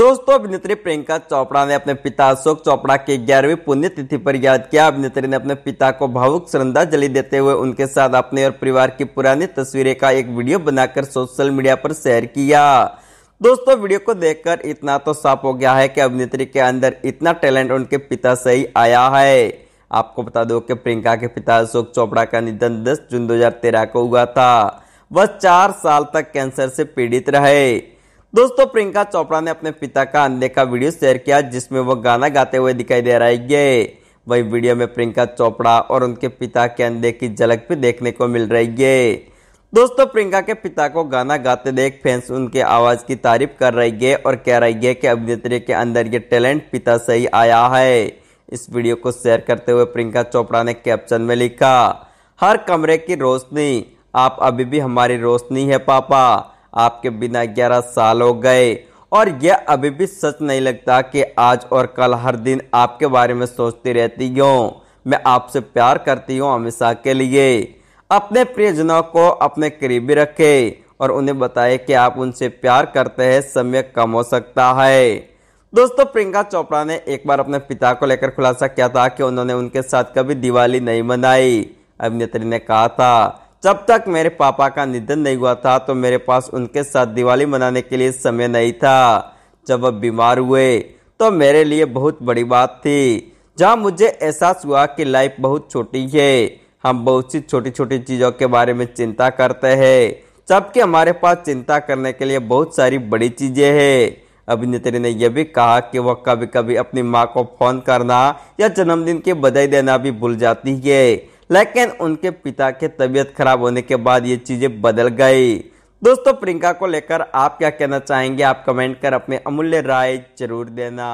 दोस्तों अभिनेत्री प्रियंका चोपड़ा ने अपने पिता अशोक चोपड़ा की ग्यारहवीं पुण्यतिथि पर याद किया अभिनेत्री ने अपने पिता को भावुक श्रद्धांजलि देते हुए उनके साथ अपने और परिवार की पुरानी तस्वीरें का एक वीडियो बनाकर सोशल मीडिया पर शेयर किया दोस्तों वीडियो को देखकर इतना तो साफ हो गया है कि अभिनेत्री के अंदर इतना टैलेंट उनके पिता से ही आया है आपको बता दो कि प्रियंका के पिता अशोक चोपड़ा का निधन दस जून दो को हुआ था वह चार साल तक कैंसर से पीड़ित रहे दोस्तों प्रियंका चोपड़ा ने अपने पिता का अंधे का वीडियो शेयर किया जिसमें वो गाना गाते हुए दिखाई दे रहा है ये वही वीडियो में प्रियंका चोपड़ा और उनके पिता के अंधे की झलक भी देखने को मिल रही है दोस्तों प्रियंका के पिता को गाना गाते देख फैंस उनके आवाज की तारीफ कर रही है और कह रही है कि अभिनेत्री के अंदर ये टैलेंट पिता से ही आया है इस वीडियो को शेयर करते हुए प्रियंका चोपड़ा ने कैप्शन में लिखा हर कमरे की रोशनी आप अभी भी हमारी रोशनी है पापा आपके बिना ग्यारह साल हो गए और यह अभी भी सच नहीं लगता कि आज और कल हर दिन आपके बारे में सोचती रहती हूँ मैं आपसे प्यार करती हूँ हमेशा के लिए अपने प्रियजनों को अपने करीबी रखें और उन्हें बताएं कि आप उनसे प्यार करते हैं समय कम हो सकता है दोस्तों प्रियंका चोपड़ा ने एक बार अपने पिता को लेकर खुलासा किया था कि उन्होंने उनके साथ कभी दिवाली नहीं मनाई अभिनेत्री ने कहा था जब तक मेरे पापा का निधन नहीं हुआ था तो मेरे पास उनके साथ दिवाली मनाने के लिए समय नहीं था जब वह बीमार हुए तो मेरे लिए बहुत बड़ी बात थी जहाँ मुझे एहसास हुआ कि लाइफ बहुत छोटी है हम बहुत सी छोटी छोटी चीज़ों के बारे में चिंता करते हैं जबकि हमारे पास चिंता करने के लिए बहुत सारी बड़ी चीज़ें हैं अभिनेत्री ने यह भी कहा कि वह कभी कभी अपनी माँ को फ़ोन करना या जन्मदिन की बधाई देना भी भूल जाती है लेकिन उनके पिता के तबीयत खराब होने के बाद ये चीज़ें बदल गई दोस्तों प्रियंका को लेकर आप क्या कहना चाहेंगे आप कमेंट कर अपने अमूल्य राय जरूर देना